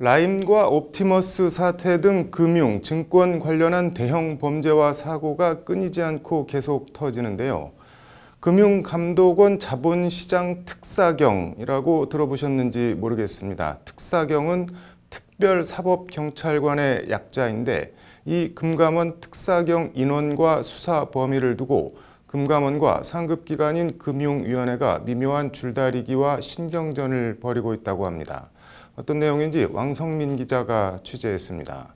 라임과 옵티머스 사태 등 금융, 증권 관련한 대형 범죄와 사고가 끊이지 않고 계속 터지는데요. 금융감독원 자본시장 특사경이라고 들어보셨는지 모르겠습니다. 특사경은 특별사법경찰관의 약자인데 이 금감원 특사경 인원과 수사 범위를 두고 금감원과 상급기관인 금융위원회가 미묘한 줄다리기와 신경전을 벌이고 있다고 합니다. 어떤 내용인지 왕성민 기자가 취재했습니다.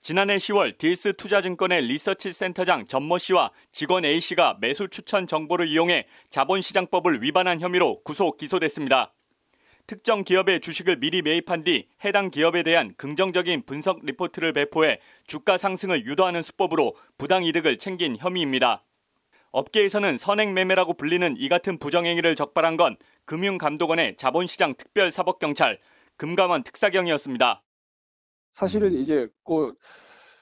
지난해 10월 디스 투자증권의 리서치 센터장 전모 씨와 직원 A 씨가 매수 추천 정보를 이용해 자본시장법을 위반한 혐의로 구속 기소됐습니다. 특정 기업의 주식을 미리 매입한 뒤 해당 기업에 대한 긍정적인 분석 리포트를 배포해 주가 상승을 유도하는 수법으로 부당 이득을 챙긴 혐의입니다. 업계에서는 선행매매라고 불리는 이 같은 부정행위를 적발한 건 금융감독원의 자본시장 특별사법경찰 금감원 특사경이었습니다. 사실은 이제 그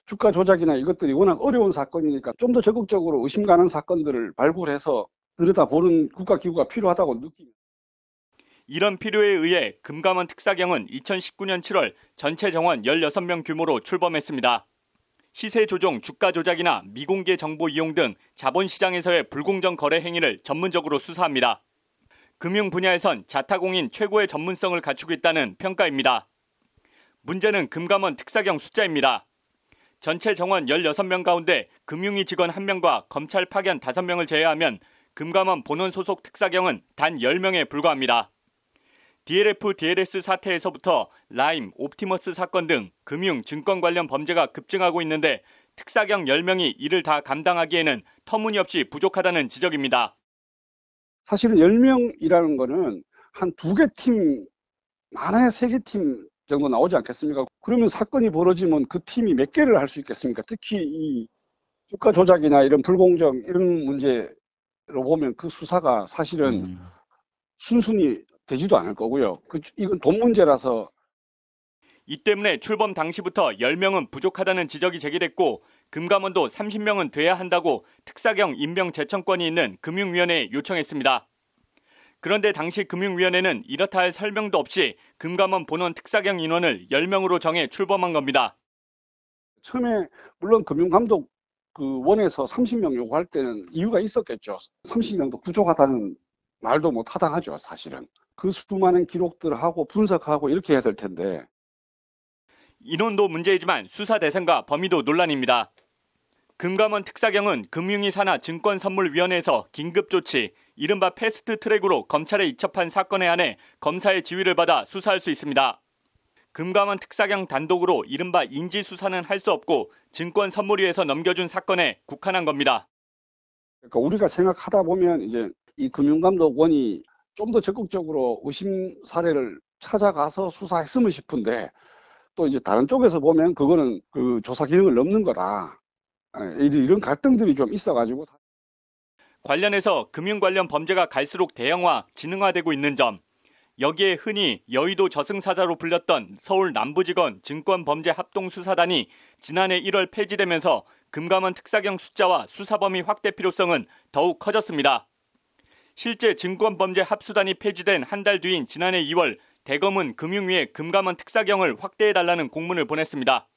주가 조작이나 이것들이 워낙 어려운 사건이니까 좀 더 적극적으로 의심 가는 사건들을 발굴해서 들여다보는 국가기구가 필요하다고 느낍니다. 이런 필요에 의해 금감원 특사경은 2019년 7월 전체 정원 16명 규모로 출범했습니다. 시세 조종, 주가 조작이나 미공개 정보 이용 등 자본시장에서의 불공정 거래 행위를 전문적으로 수사합니다. 금융 분야에선 자타공인 최고의 전문성을 갖추고 있다는 평가입니다. 문제는 금감원 특사경 숫자입니다. 전체 정원 16명 가운데 금융위 직원 1명과 검찰 파견 5명을 제외하면 금감원 본원 소속 특사경은 단 10명에 불과합니다. DLF, DLS 사태에서부터 라임, 옵티머스 사건 등 금융, 증권 관련 범죄가 급증하고 있는데 특사경 10명이 이를 다 감당하기에는 터무니없이 부족하다는 지적입니다. 사실 10명이라는 거는 한 두 개 팀, 많아야 세 개 팀 정도 나오지 않겠습니까? 그러면 사건이 벌어지면 그 팀이 몇 개를 할 수 있겠습니까? 특히 이 주가 조작이나 이런 불공정 이런 문제로 보면 그 수사가 사실은 음. 순순히 되지도 않을 거고요. 그, 이건 돈 문제라서 이 때문에 출범 당시부터 10명은 부족하다는 지적이 제기됐고 금감원도 30명은 돼야 한다고 특사경 임명 재청권이 있는 금융위원회에 요청했습니다. 그런데 당시 금융위원회는 이렇다 할 설명도 없이 금감원 본원 특사경 인원을 10명으로 정해 출범한 겁니다. 처음에 물론 금융감독 그 원에서 30명 요구할 때는 이유가 있었겠죠. 30명도 부족하다는 말도 못하당하죠 사실은. 그 수많은 기록들하고 분석하고 이렇게 해야 될 텐데. 인원도 문제이지만 수사 대상과 범위도 논란입니다. 금감원 특사경은 금융위 산하 증권선물위원회에서 긴급조치, 이른바 패스트 트랙으로 검찰에 이첩한 사건에 한해 검사의 지휘를 받아 수사할 수 있습니다. 금감원 특사경 단독으로 이른바 인지수사는 할 수 없고 증권선물위에서 넘겨준 사건에 국한한 겁니다. 그러니까 우리가 생각하다 보면 이제 이 금융감독원이 좀더 적극적으로 의심 사례를 찾아가서 수사했으면 싶은데 또 이제 다른 쪽에서 보면 그거는 그 조사 기능을 넘는 거다 예, 이런 갈등들이 좀 있어가지고 관련해서 금융 관련 범죄가 갈수록 대형화, 진흥화되고 있는 점 여기에 흔히 여의도 저승사자로 불렸던 서울 남부지검 증권범죄합동수사단이 지난해 1월 폐지되면서 금감원 특사경 숫자와 수사범위 확대 필요성은 더욱 커졌습니다. 실제 증권범죄 합수단이 폐지된 한 달 뒤인 지난해 2월 대검은 금융위에 금감원 특사경을 확대해달라는 공문을 보냈습니다.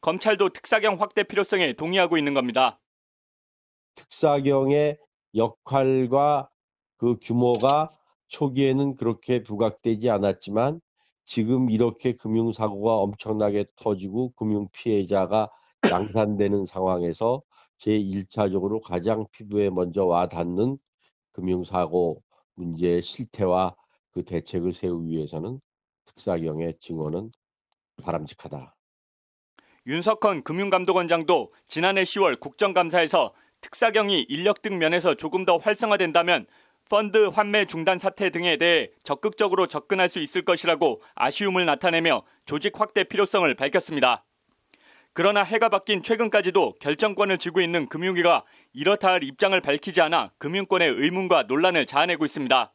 검찰도 특사경 확대 필요성에 동의하고 있는 겁니다. 특사경의 역할과 그 규모가 초기에는 그렇게 부각되지 않았지만 지금 이렇게 금융사고가 엄청나게 터지고 금융 피해자가 양산되는 상황에서 제1차적으로 가장 피부에 먼저 와 닿는 금융사고 문제의 실태와 그 대책을 세우기 위해서는 특사경의 증언은 바람직하다. 윤석헌 금융감독원장도 지난해 10월 국정감사에서 특사경이 인력 등 면에서 조금 더 활성화된다면 펀드 환매 중단 사태 등에 대해 적극적으로 접근할 수 있을 것이라고 아쉬움을 나타내며 조직 확대 필요성을 밝혔습니다. 그러나 해가 바뀐 최근까지도 결정권을 쥐고 있는 금융위가 이렇다 할 입장을 밝히지 않아 금융권의 의문과 논란을 자아내고 있습니다.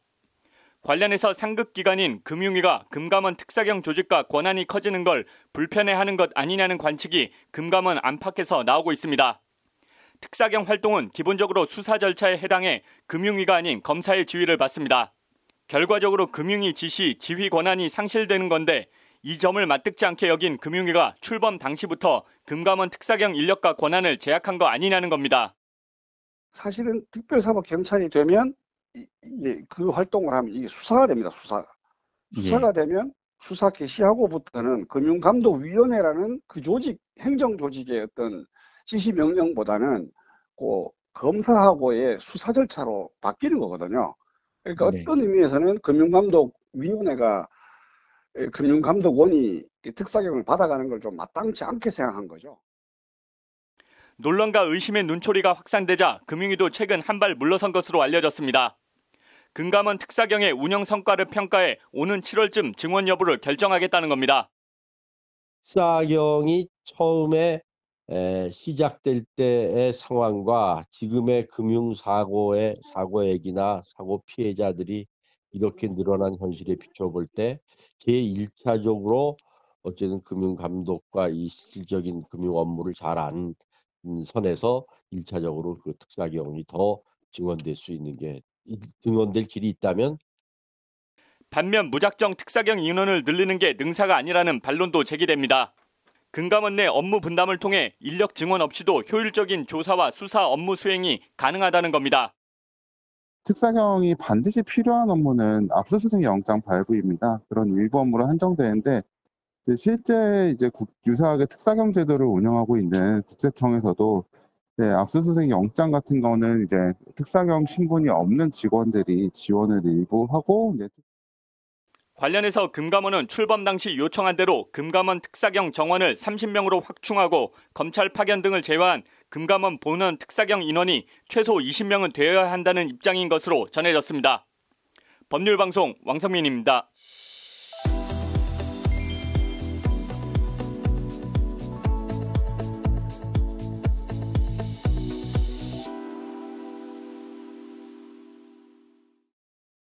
관련해서 상급 기관인 금융위가 금감원 특사경 조직과 권한이 커지는 걸 불편해하는 것 아니냐는 관측이 금감원 안팎에서 나오고 있습니다. 특사경 활동은 기본적으로 수사 절차에 해당해 금융위가 아닌 검사의 지휘를 받습니다. 결과적으로 금융위 지시, 지휘 권한이 상실되는 건데 이 점을 마뜩지 않게 여긴 금융위가 출범 당시부터 금감원 특사경 인력과 권한을 제약한 거 아니냐는 겁니다. 사실은 특별사법 경찰이 되면 그 활동을 하면 이게 수사가 됩니다. 수사. 수사가 예. 되면 수사 개시하고부터는 금융감독위원회라는 그 조직 행정 조직의 어떤 지시 명령보다는 고 그 검사하고의 수사 절차로 바뀌는 거거든요. 그러니까 네. 어떤 의미에서는 금융감독위원회가 예, 금융감독원이 특사경을 받아가는 걸 좀 마땅치 않게 생각한 거죠. 논란과 의심의 눈초리가 확산되자 금융위도 최근 한발 물러선 것으로 알려졌습니다. 금감원 특사경의 운영 성과를 평가해 오는 7월쯤 증원 여부를 결정하겠다는 겁니다. 특사경이 처음에 시작될 때의 상황과 지금의 금융사고의 사고액이나 사고 피해자들이 이렇게 늘어난 현실에 비춰볼 때 제1차적으로 어쨌든 금융감독과 이 실질적인 금융 업무를 잘안 선에서 1차적으로 그 특사경이 더 증언될 수 있는 게 증언될 길이 있다면 반면 무작정 특사경 인원을 늘리는 게 능사가 아니라는 반론도 제기됩니다. 금감원 내 업무 분담을 통해 인력 증원 없이도 효율적인 조사와 수사 업무 수행이 가능하다는 겁니다. 특사경이 반드시 필요한 업무는 압수수색 영장 발부입니다. 그런 일부 업무로 한정되는데 실제 이제 유사하게 특사경 제도를 운영하고 있는 국세청에서도 네, 압수수색 영장 같은 거는 이제 특사경 신분이 없는 직원들이 지원을 일부 하고 이제 관련해서 금감원은 출범 당시 요청한 대로 금감원 특사경 정원을 30명으로 확충하고 검찰 파견 등을 제외한 금감원 본원 특사경 인원이 최소 20명은 되어야 한다는 입장인 것으로 전해졌습니다. 법률방송 왕성민입니다.